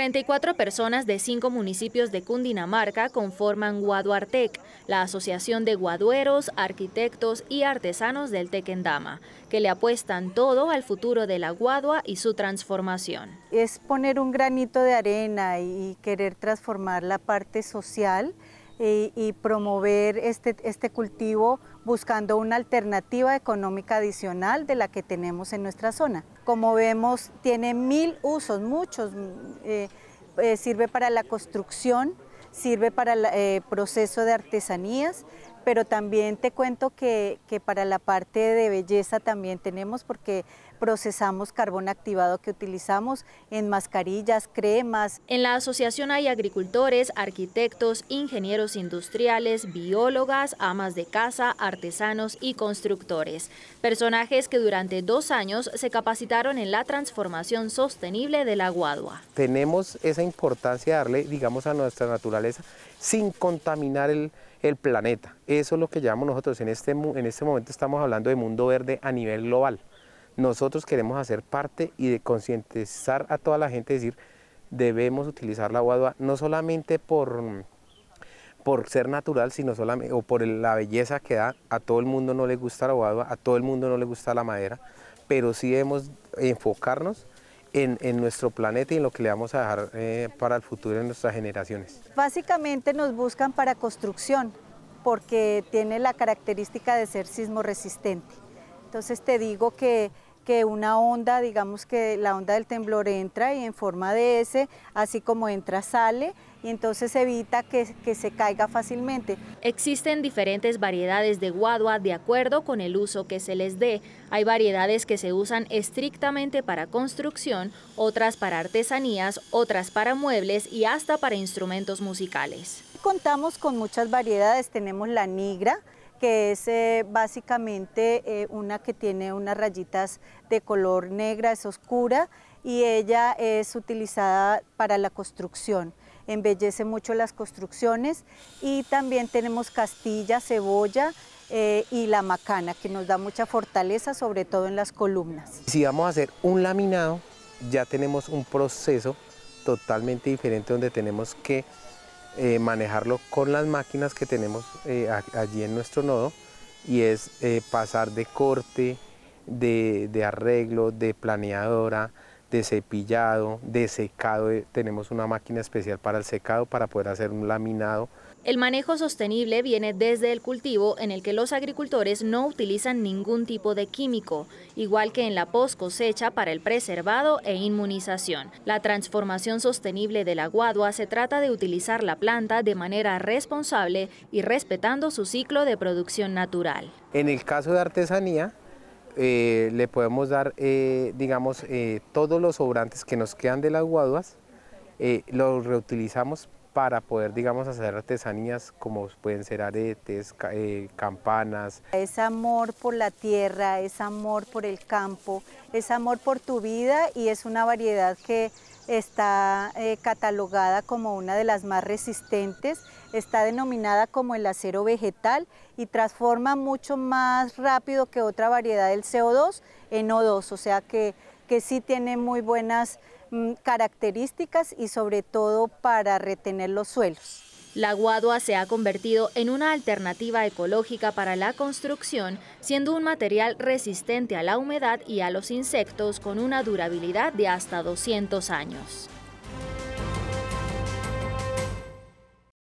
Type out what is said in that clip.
34 personas de cinco municipios de Cundinamarca conforman Guaduartec, la asociación de guadueros, arquitectos y artesanos del Tequendama, que le apuestan todo al futuro de la guadua y su transformación. Es poner un granito de arena y querer transformar la parte social eh, y, promover este, este cultivo buscando una alternativa económica adicional de la que tenemos en nuestra zona. Como vemos, tiene mil usos, muchos. Eh, eh, sirve para la construcción, sirve para el eh, proceso de artesanías, pero también te cuento que para la parte de belleza también tenemos porque procesamos carbón activado que utilizamos en mascarillas, cremas. En la asociación hay agricultores, arquitectos, ingenieros industriales, biólogas, amas de casa, artesanos y constructores. Personajes que durante dos años se capacitaron en la transformación sostenible de la guadua. Tenemos esa importancia de darle, digamos, a nuestra naturaleza sin contaminar el, planeta. Eso es lo que llamamos nosotros en este, en este momento estamos hablando de mundo verde a nivel global nosotros queremos hacer parte y de concientizar a toda la gente, decir, debemos utilizar la guadua no solamente por, por ser natural, sino solamente, o por la belleza que da, a todo el mundo no le gusta la guadua, a todo el mundo no le gusta la madera, pero sí debemos enfocarnos en, nuestro planeta y en lo que le vamos a dejar eh, para el futuro en nuestras generaciones. Básicamente nos buscan para construcción porque tiene la característica de ser sismo resistente. Entonces te digo que, una onda, digamos que la onda del temblor entra y en forma de S, así como entra, sale y entonces evita que, que, se caiga fácilmente. Existen diferentes variedades de guadua de acuerdo con el uso que se les dé. Hay variedades que se usan estrictamente para construcción, otras para artesanías, otras para muebles y hasta para instrumentos musicales. Contamos con muchas variedades, tenemos la nigra, que es eh, básicamente eh, una que tiene unas rayitas de color negra, es oscura y ella es utilizada para la construcción. Embellece mucho las construcciones y también tenemos castilla, cebolla eh, y la macana que nos da mucha fortaleza, sobre todo en las columnas. Si vamos a hacer un laminado, ya tenemos un proceso totalmente diferente donde tenemos que eh, manejarlo con las máquinas que tenemos eh, allí en nuestro nodo y es eh, pasar de corte, de arreglo, de planeadora, de cepillado, de secado. Eh, tenemos una máquina especial para el secado para poder hacer un laminado. El manejo sostenible viene desde el cultivo en el que los agricultores no utilizan ningún tipo de químico, igual que en la post cosecha para el preservado e inmunización. La transformación sostenible de la guadua se trata de utilizar la planta de manera responsable y respetando su ciclo de producción natural. En el caso de artesanía, eh, le podemos dar, eh, digamos, eh, todos los sobrantes que nos quedan de las guaduas, los reutilizamos para poder, digamos, hacer artesanías como pueden ser aretes, eh, campanas. Es amor por la tierra, es amor por el campo, es amor por tu vida y es una variedad que está eh, catalogada como una de las más resistentes, está denominada como el acero vegetal y transforma mucho más rápido que otra variedad del CO2 en O2, o sea que, que sí tiene muy buenas Mm, características y sobre todo para retener los suelos. La guadua se ha convertido en una alternativa ecológica para la construcción, siendo un material resistente a la humedad y a los insectos con una durabilidad de hasta 200 años.